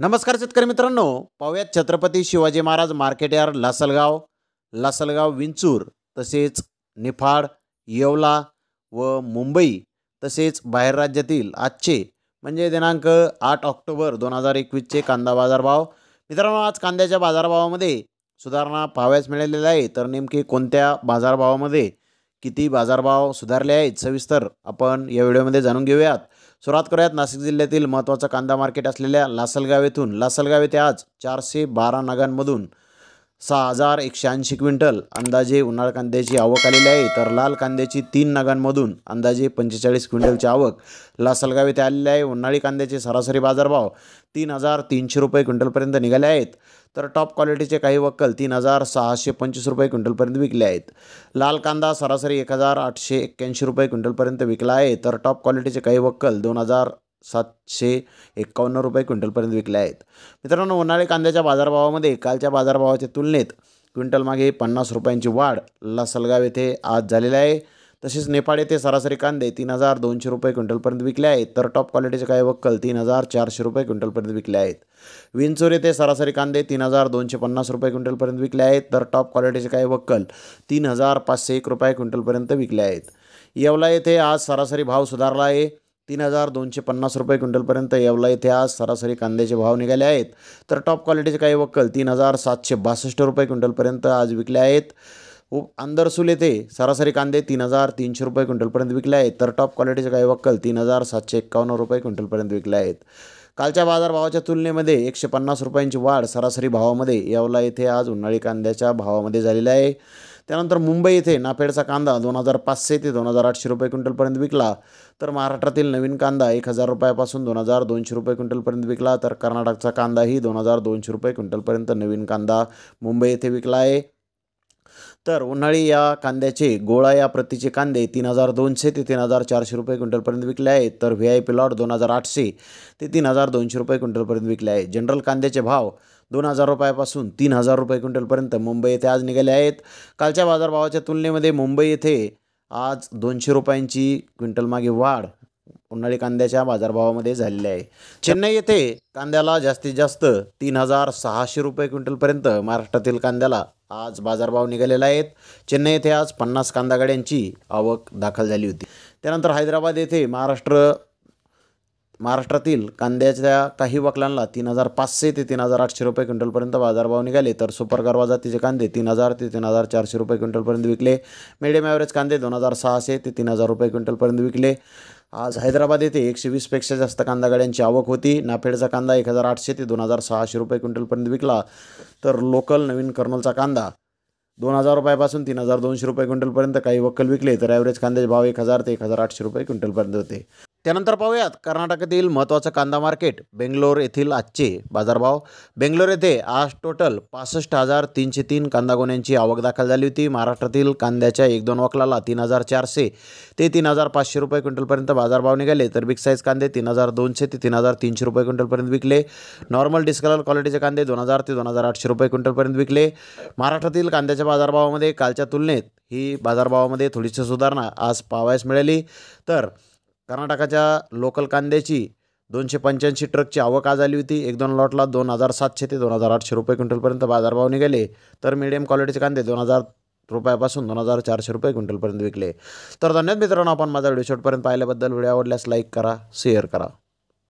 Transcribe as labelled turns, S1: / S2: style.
S1: नमस्कार शेतकरी मित्रांनो पाहूयात छत्रपती शिवाजी महाराज मार्केट यार्ड लासलगाव लासलगाव विंचूर तसेच निफाड येवला व मुंबई तसेच बाहेर राज्यातील आजचे म्हणजे दिनांक आठ ऑक्टोबर दोन हजार एकवीसचे कांदा बाजारभाव मित्रांनो आज कांद्याच्या बाजारभावामध्ये सुधारणा पाहाव्यास मिळालेल्या आहे तर नेमके कोणत्या बाजारभावामध्ये किती बाजारभाव सुधारले आहेत सविस्तर आपण या व्हिडिओमध्ये जाणून घेऊयात सुरुवात करूयात नाशिक जिल्ह्यातील महत्त्वाचं कांदा मार्केट असलेल्या लासलगाव येथून लासलगाव येथे आज चारशे बारा नगांमधून सहा हजार एकशे ऐंशी क्विंटल अंदाजे उन्हाळ कांद्याची आवक आलेली आहे तर लाल कांद्याची तीन नगांमधून अंदाजे पंचेचाळीस क्विंटलची आवक लासलगाव येथे आलेली आहे उन्हाळी कांद्याचे सरासरी बाजारभाव तीन हजार तीनशे रुपये क्विंटलपर्यंत निघाले आहेत तर टॉप क्वालिटीचे काही वक्कल तीन हजार सहाशे पंचवीस रुपये क्विंटलपर्यंत विकले आहेत लाल कांदा सरासरी एक हजार आठशे एक्क्याऐंशी रुपये क्विंटलपर्यंत विकला आहे तर टॉप क्वालिटीचे काही वक्कल दोन हजार सातशे एकावन्न रुपये क्विंटलपर्यंत विकले आहेत मित्रांनो उन्हाळी कांद्याच्या बाजारभावामध्ये कालच्या बाजारभावाच्या तुलनेत क्विंटलमागे पन्नास रुपयांची वाढ लासलगाव येथे आज झालेली आहे तसेच नेपाळ येथे सरासरी कांदे तीन हजार दोनशे रुपये क्विंटलपर्यंत विकले आहेत तर टॉप क्वालिटीचे काही वक्कल तीन हजार चारशे रुपये क्विंटलपर्यंत विकले आहेत विंचोर येथे सरासरी कांदे तीन हजार दोनशे पन्नास रुपये क्विंटलपर्यंत विकले आहेत तर टॉप क्वालिटीचे काही वक्कल तीन हजार पाचशे एक रुपये क्विंटलपर्यंत विकले आहेत येवला येथे आज सरासरी भाव सुधारला आहे तीन हजार दोनशे पन्नास रुपये क्विंटलपर्यंत येवला येथे आज सरासरी कांद्याचे भाव निघाले आहेत तर टॉप क्वालिटीचे काही वक्कल तीन हजार सातशे बासष्ट रुपये क्विंटलपर्यंत आज विकले आहेत उप अंदरसूल येथे सरासरी कांदे तीन हजार तीनशे रुपये क्विंटलपर्यंत विकले आहेत तर टॉप क्वालिटीचे काही वक्कल तीन हजार सातशे एक्कावन्न रुपये क्विंटलपर्यंत विकले आहेत कालच्या बाजारभावाच्या तुलनेमध्ये एकशे पन्नास रुपयांची वाढ सरासरी भावामध्ये येवला येथे आज उन्हाळी कांद्याच्या भावामध्ये झालेली आहे त्यानंतर मुंबई येथे नाफेडचा कांदा दोन हजार पाचशे ते दोन हजार आठशे रुपये क्विंटलपर्यंत विकला तर महाराष्ट्रातील नवीन कांदा एक हजार रुपयापासून दोन हजार दोनशे रुपये क्विंटलपर्यंत विकला तर कर्नाटकचा कांदाही दोन हजार दोनशे रुपये क्विंटलपर्यंत नवीन कांदा मुंबई येथे विकला आहे तर उन्हाळी या कांद्याचे गोळा या प्रतीचे कांदे तीन हजार दोनशे ते तीन हजार चारशे रुपये क्विंटलपर्यंत विकले आहेत तर व्ही आय पी लॉट दोन हजार आठशे ते तीन हजार दोनशे रुपये क्विंटलपर्यंत विकले आहेत जनरल कांद्याचे भाव दोन हजार रुपयापासून तीन हजार रुपये क्विंटलपर्यंत मुंबई येथे आज निघाले आहेत कालच्या बाजारभावाच्या तुलनेमध्ये मुंबई येथे आज दोनशे रुपयांची क्विंटल मागे वाढ उन्हाळी कांद्याच्या बाजारभावामध्ये झालेले आहे चेन्नई येथे कांद्याला जास्तीत जास्त तीन हजार सहाशे रुपये क्विंटलपर्यंत महाराष्ट्रातील कांद्याला आज बाजारभाव निघालेला आहेत चेन्नई येथे आज पन्नास कांदा गाड्यांची आवक दाखल झाली होती त्यानंतर हैदराबाद येथे महाराष्ट्र महाराष्ट्रातील कांद्याच्या काही वकलांना तीन हजार पाचशे ते तीन हजार आठशे रुपये क्विंटलपर्यंत बाजारभाव निघाले तर सुपर गारवा जातीचे कांदे तीन हजार ते तीन हजार चारशे रुपये क्विंटलपर्यंत विकले मिडियम ॲव्हरेज कांदे दोन हजार सहाशे ते तीन हजार रुपये क्विंटलपर्यंत विकले आज हैदराबाद येथे एकशे वीसपेक्षा जास्त कांदा गाड्यांची आवक होती नाफेडचा कांदा एक हजार आठशे ते दोन हजार सहाशे रुपये क्विंटलपर्यंत विकला तर लोकल नवीन कर्नलचा कांदा दोन हजार रुपयापासून तीन हजार दोनशे रुपये क्विंटलपर्यंत काही वक्कल विकले तर ॲव्हरेज कांद्याचे भाव एक हजार ते एक हजार आठशे रुपये क्विंटलपर्यंत होते त्यानंतर पाहूयात कर्नाटकातील महत्त्वाचं कांदा मार्केट बेंगलोर येथील आजचे बाजारभाव बेंगलोर येथे आज टोटल पासष्ट हजार तीनशे तीन कांदा गोण्यांची आवक दाखल झाली होती महाराष्ट्रातील कांद्याच्या एक दोन वकलाला तीन हजार चारशे ते तीन हजार पाचशे रुपये क्विंटलपर्यंत बाजारभाव निघाले तर बिग साईज कांदे तीन हजार दोनशे ते तीन हजार तीनशे रुपये क्विंटलपर्यंत विकले नॉर्मल डिस्कलर क्वालिटीचे कांदे दोन हजार ते दोन हजार आठशे रुपये क्विंटलपर्यंत विकले महाराष्ट्रातील कांद्याच्या बाजारभावामध्ये कालच्या तुलनेत ही बाजारभावामध्ये थोडीशी सुधारणा आज पाहावयास मिळाली तर कर्नाटकाच्या लोकल कांद्याची दोनशे पंच्याऐंशी ट्रकची आवक आज आली होती एक दोन लॉटला दोन हजार सातशे ते दोन हजार आठशे रुपये क्विंटलपर्यंत बाजारभाव निघाले तर मीडियम क्वालिटीचे कांदे दोन हजार रुपयापासून दोन हजार चारशे रुपये क्विंटलपर्यंत विकले तर धन्यवाद मित्रांनो आपण माझा व्हिडिओ शॉटपर्यंत पाहिल्याबद्दल व्हिडिओ आवडल्यास लाईक करा शेअर करा